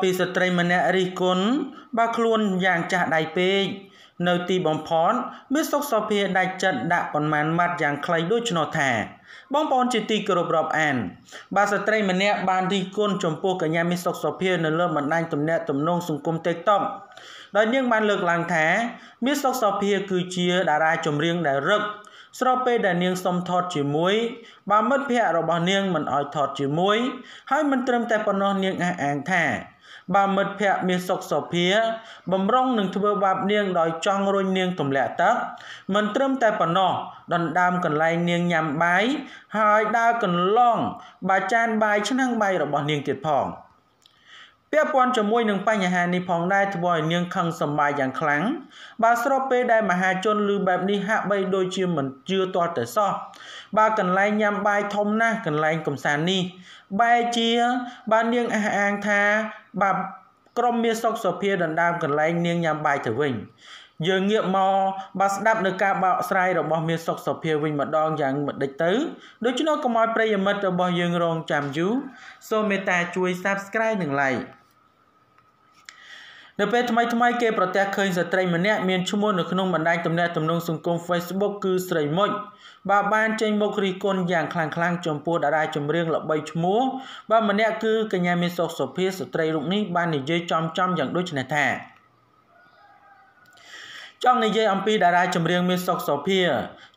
ពីស្ត្រីម្នាក់រិះគន់បើខ្លួនយ៉ាងចាស់ដៃពេកនៅទីបំផត់មានសុខសភាដាច់ចិត្តដាក់ប៉ុន្មានម៉ាត់យ៉ាងខ្លីដូច្នោះថាបងប្អូនជាទីគោរពរាប់អាន បាទស្ត្រីម្នាក់បានរិះគន់ចំពោះកញ្ញាមានសុខសភានៅលើបណ្ដាញទំនាក់ទំនងសង្គម TikTok ដោយនាងបានលើកឡើងថាមានសុខសភាគឺជាតារាចម្រៀងដែលរឹកស្របពេលដែលនាងសុំថតជាមួយបើមិត្តភ័ក្តិរបស់នាងមិនអោយថតជាមួយ ហើយមិនត្រឹមតែប៉ុណ្ណោះនាងអះអាងថាបើមិត្តភ័ក្តិមានសុខសោភាបំរុងនឹងធ្វើបាបនាងដោយចង់រុញនាងទម្លាក់ទឹកមិនត្រឹមតែប៉ុណ្ណោះដណ្ដើមកន្លែងនាងញ៉ាំបាយហើយដើរកន្លងបាចានបាយឆ្នាំងបាយរបស់នាងទៀតផង។ពាក់ព័ន្ធជាមួយនឹងបញ្ហានេះផងដែរធ្វើឲ្យនាងខឹងសម្បាយ៉ាងខ្លាំងបាទស្របពេលដែលមហាជនឮបែបនេះហាក់បីដូចជាមិនជឿទាល់តែសោះបាទកន្លែងញ៉ាំបាយធំណាស់កន្លែងកំសាន្តនេះ បែជា បាទនាងអះអាងថាបាទក្រុមមានសុខសុភាដណ្ដើមកន្លែងនាងញ៉ាំបាយទៅវិញ យើងងាកមកបាទស្ដាប់នៅការបកស្រាយរបស់មានសុខសុភាវិញម្ដងយ៉ាងមិនដេចទៅដូច្នោះកុំឲ្យប្រិយមិត្តរបស់យើងរងចាំយូរសូមមេត្តាជួយ Subscribe និង Like នៅពេលថ្មីថ្មីគេប្រទះឃើញស្ត្រីម្នាក់មានឈ្មោះនៅក្នុងបណ្ដាញទំនាក់ទំនងសង្គម Facebook គឺស្រីមុចបាទបានចេញមុខរិះគន់យ៉ាងខ្លាំងខ្លាំងចំពោះតារាចម្រៀងល្បីឈ្មោះបាទម្នាក់គឺកញ្ញាមានសុខសុភាស្ត្រីរូបនេះបាននិយាយចំចំយ៉ាងដូចនេះថាចង់និយាយអំពីតារាចម្រៀងមានសុកសោភា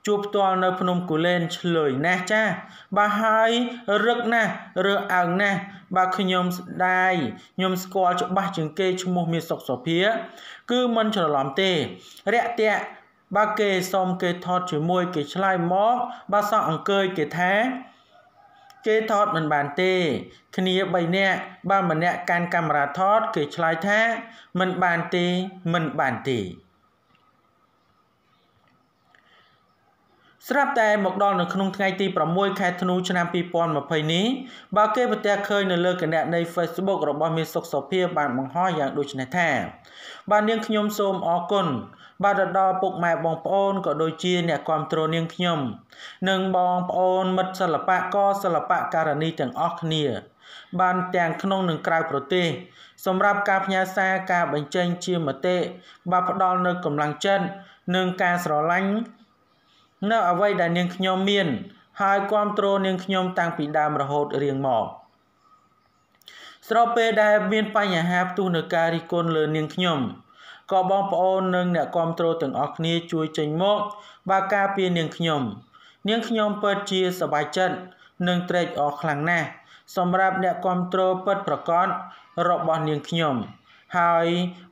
ជួបផ្ទាល់នៅភ្នំគូលែនឆ្លើយណាស់ចាបាទហើយរឹកណាស់រើអើងណាស់បាទខ្ញុំ ស្ដាយខ្ញុំស្គាល់ច្បាស់ជាងគេឈ្មោះមានសុកសោភា គឺមិនច្រឡំទេរាក់ទាក់បាទគេសុំគេថតជាមួយគេឆ្លើយមកបាទសោះអង្គើយគេថា គេថតមិនបានទេ គ្នា3នាក់បើម្នាក់កាន់កាមេរ៉ាថត គេឆ្លើយថាមិនបានទេមិនបានទេស្រាប់តែមកដល់នៅក្នុងថ្ងៃទី6ខែធ្នូឆ្នាំ2020នេះបើគេប្រទះឃើញនៅលើគណនី Facebook របស់មានសុខសភាបានបង្ហោះយ៉ាងដូចនេះថា បាទនាងខ្ញុំសូមអរគុណបាទដល់ពុកម៉ែបងប្អូនក៏ដូចជាអ្នកគ្រប់គ្រងនាងខ្ញុំ និងបងប្អូនមិត្តសិល្បករសិល្បករនីទាំងអស់គ្នា បានទាំងក្នុងនិងក្រៅប្រទេស សម្រាប់ការផ្ញើសារការបញ្ចេញ ជាមតិបាទផ្ដល់នៅកម្លាំងចិត្តនិងការស្រឡាញ់នៅអ្វីដែលនាងខ្ញុំមានហើយគ្រប់គ្រងនាងខ្ញុំ តាំងពីដើមរហូតរៀងមកស្របពេលដែលមានបញ្ហាផ្ទុះនៅការរិះគន់លើ នាងខ្ញុំក៏បងប្អូននិងអ្នកគ្រប់គ្រងទាំងអស់គ្នា ជួយចេញមកបើការពារនាងខ្ញុំ នាងខ្ញុំពិតជាសប្បាយចិត្តនិងត្រេកអរខ្លាំងណាស់សម្រាប់អ្នកគ្រប់គ្រងពិតប្រកបរបស់នាងខ្ញុំ ហើយ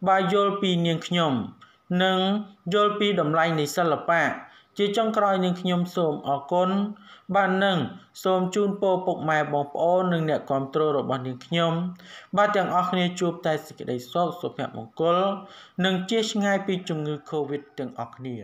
បើយល់ពីនាងខ្ញុំ និងយល់ពីតម្លៃនៃសិល្បៈជាចុងក្រោយនឹងខ្ញុំសូមអរគុណបាទនឹងសូមជូនពរពុកម៉ែបងប្អូននិងអ្នកគ្រប់គ្រងរបស់នាងខ្ញុំបាទទាំងអស់គ្នាជួបតែសេចក្តីសុខសុភមង្គល និងជៀសឆ្ងាយពីជំងឺ Covid ទាំងអស់គ្នា